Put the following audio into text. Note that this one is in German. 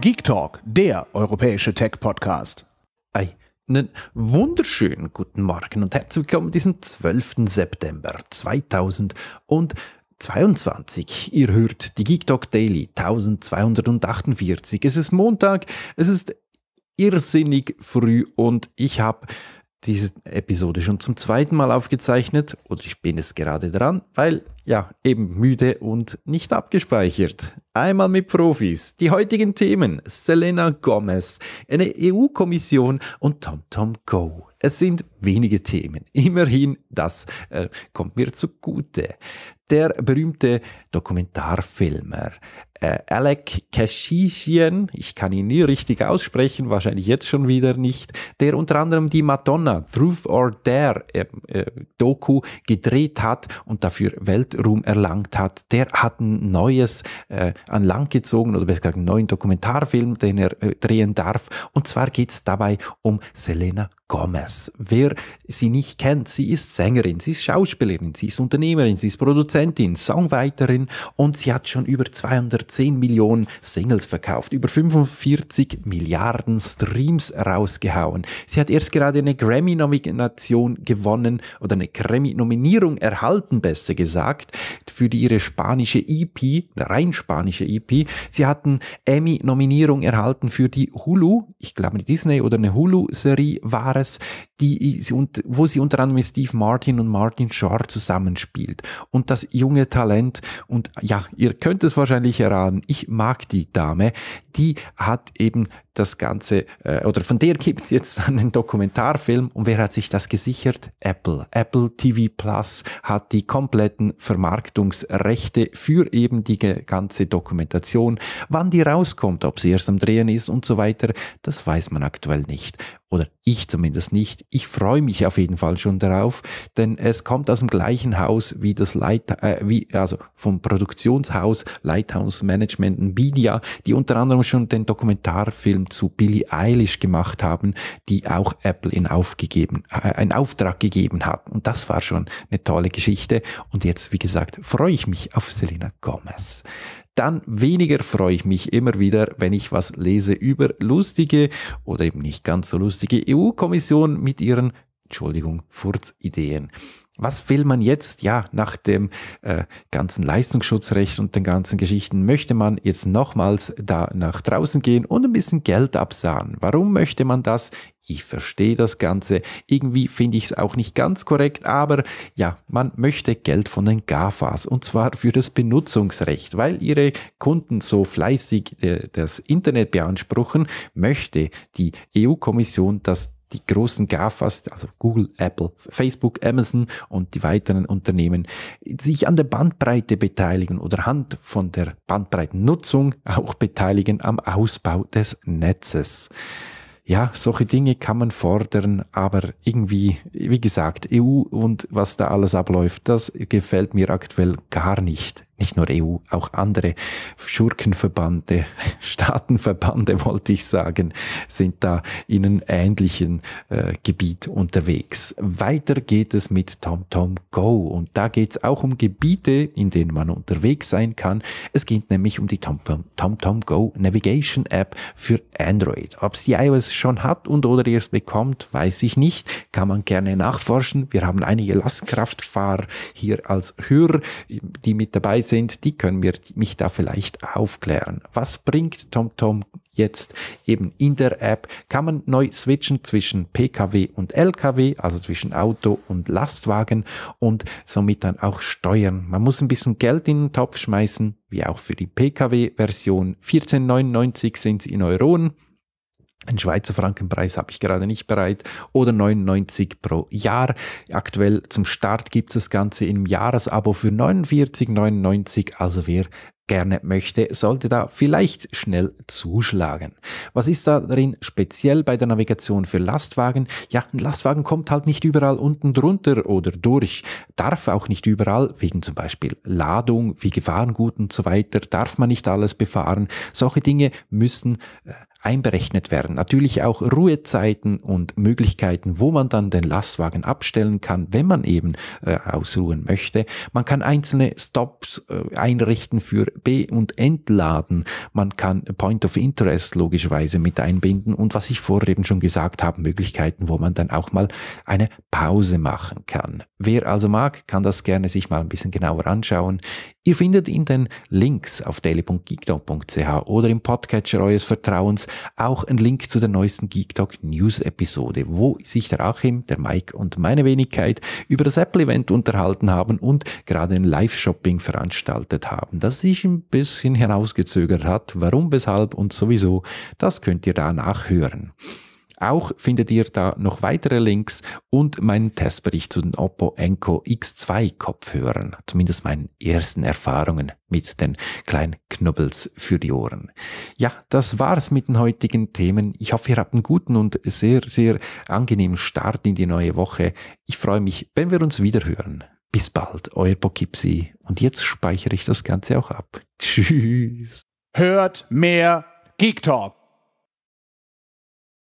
Geek Talk, der europäische Tech-Podcast. Einen wunderschönen guten Morgen und herzlich willkommen diesen 12. September 2022. Ihr hört die Geek Talk Daily 1248. Es ist Montag, es ist irrsinnig früh und ich habe diese Episode schon zum zweiten Mal aufgezeichnet oder ich bin es gerade dran, weil ja, eben müde und nicht abgespeichert. Einmal mit Profis. Die heutigen Themen. Selena Gomez, eine EU-Kommission und TomTom Go. Es sind wenige Themen. Immerhin, das äh, kommt mir zugute. Der berühmte Dokumentarfilmer äh, Alec Kashishian, ich kann ihn nie richtig aussprechen, wahrscheinlich jetzt schon wieder nicht, der unter anderem die Madonna Truth or Dare äh, äh Doku gedreht hat und dafür Welt Ruhm erlangt hat, der hat ein neues äh, an Land gezogen oder besser gesagt einen neuen Dokumentarfilm, den er äh, drehen darf. Und zwar geht es dabei um Selena Gomez. Wer sie nicht kennt, sie ist Sängerin, sie ist Schauspielerin, sie ist Unternehmerin, sie ist Produzentin, Songwriterin und sie hat schon über 210 Millionen Singles verkauft, über 45 Milliarden Streams rausgehauen. Sie hat erst gerade eine Grammy-Nomination gewonnen oder eine Grammy-Nominierung erhalten, besser gesagt gesagt, für ihre spanische EP, rein spanische EP. Sie hatten Emmy-Nominierung erhalten für die Hulu, ich glaube eine Disney oder eine Hulu-Serie war es, die, wo sie unter anderem mit Steve Martin und Martin Short zusammenspielt. Und das junge Talent, und ja, ihr könnt es wahrscheinlich erahnen, ich mag die Dame, die hat eben das Ganze, äh, oder von der gibt es jetzt einen Dokumentarfilm. Und wer hat sich das gesichert? Apple. Apple TV Plus hat die kompletten Vermarktungsrechte für eben die ganze Dokumentation. Wann die rauskommt, ob sie erst am Drehen ist und so weiter, das weiß man aktuell nicht oder ich zumindest nicht. Ich freue mich auf jeden Fall schon darauf, denn es kommt aus dem gleichen Haus wie das Light, äh, wie, also vom Produktionshaus Lighthouse Management Media, die unter anderem schon den Dokumentarfilm zu Billie Eilish gemacht haben, die auch Apple in aufgegeben, äh, einen Auftrag gegeben hat. Und das war schon eine tolle Geschichte. Und jetzt, wie gesagt, freue ich mich auf Selena Gomez dann weniger freue ich mich immer wieder, wenn ich was lese über lustige oder eben nicht ganz so lustige EU-Kommission mit ihren Entschuldigung, Furzideen. Was will man jetzt? Ja, nach dem äh, ganzen Leistungsschutzrecht und den ganzen Geschichten möchte man jetzt nochmals da nach draußen gehen und ein bisschen Geld absahen. Warum möchte man das? Ich verstehe das Ganze. Irgendwie finde ich es auch nicht ganz korrekt, aber ja, man möchte Geld von den GAFAs und zwar für das Benutzungsrecht, weil ihre Kunden so fleißig äh, das Internet beanspruchen, möchte die EU-Kommission, das die großen GAFAs, also Google, Apple, Facebook, Amazon und die weiteren Unternehmen, sich an der Bandbreite beteiligen oder Hand von der Bandbreitennutzung auch beteiligen am Ausbau des Netzes ja, solche Dinge kann man fordern, aber irgendwie, wie gesagt, EU und was da alles abläuft, das gefällt mir aktuell gar nicht nicht nur EU, auch andere Schurkenverbande, Staatenverbande wollte ich sagen, sind da in einem ähnlichen äh, Gebiet unterwegs. Weiter geht es mit TomTom Go und da geht es auch um Gebiete, in denen man unterwegs sein kann. Es geht nämlich um die TomTom, TomTom Go Navigation App für Android. Ob sie iOS schon hat und oder erst bekommt, weiß ich nicht. Kann man gerne nachforschen. Wir haben einige Lastkraftfahrer hier als Hörer, die mit dabei sind, die können mir, mich da vielleicht aufklären. Was bringt TomTom jetzt eben in der App? Kann man neu switchen zwischen Pkw und Lkw, also zwischen Auto und Lastwagen und somit dann auch steuern. Man muss ein bisschen Geld in den Topf schmeißen, wie auch für die Pkw-Version. 14,99 sind sie in Euronen. Ein Schweizer Frankenpreis habe ich gerade nicht bereit oder 99 pro Jahr. Aktuell zum Start gibt es das Ganze im Jahresabo für 49,99. Also wer gerne möchte, sollte da vielleicht schnell zuschlagen. Was ist da drin speziell bei der Navigation für Lastwagen? Ja, ein Lastwagen kommt halt nicht überall unten drunter oder durch, darf auch nicht überall, wegen zum Beispiel Ladung, wie Gefahrengut und so weiter, darf man nicht alles befahren. Solche Dinge müssen äh, einberechnet werden. Natürlich auch Ruhezeiten und Möglichkeiten, wo man dann den Lastwagen abstellen kann, wenn man eben äh, ausruhen möchte. Man kann einzelne Stops äh, einrichten für be- und entladen. Man kann Point of Interest logischerweise mit einbinden und was ich vorher eben schon gesagt habe, Möglichkeiten, wo man dann auch mal eine Pause machen kann. Wer also mag, kann das gerne sich mal ein bisschen genauer anschauen. Ihr findet in den Links auf daily.geektalk.ch oder im Podcatcher eures Vertrauens auch einen Link zu der neuesten Geektalk News Episode, wo sich der Achim, der Mike und meine Wenigkeit über das Apple Event unterhalten haben und gerade ein Live-Shopping veranstaltet haben, das sich ein bisschen herausgezögert hat. Warum, weshalb und sowieso, das könnt ihr da nachhören. Auch findet ihr da noch weitere Links und meinen Testbericht zu den Oppo Enco X2 Kopfhörern, zumindest meinen ersten Erfahrungen mit den kleinen Knubbels für die Ohren. Ja, das war's mit den heutigen Themen. Ich hoffe, ihr habt einen guten und sehr, sehr angenehmen Start in die neue Woche. Ich freue mich, wenn wir uns wiederhören. Bis bald, euer Poughkeepsie. Eh. Und jetzt speichere ich das Ganze auch ab. Tschüss. Hört mehr Geek Talk.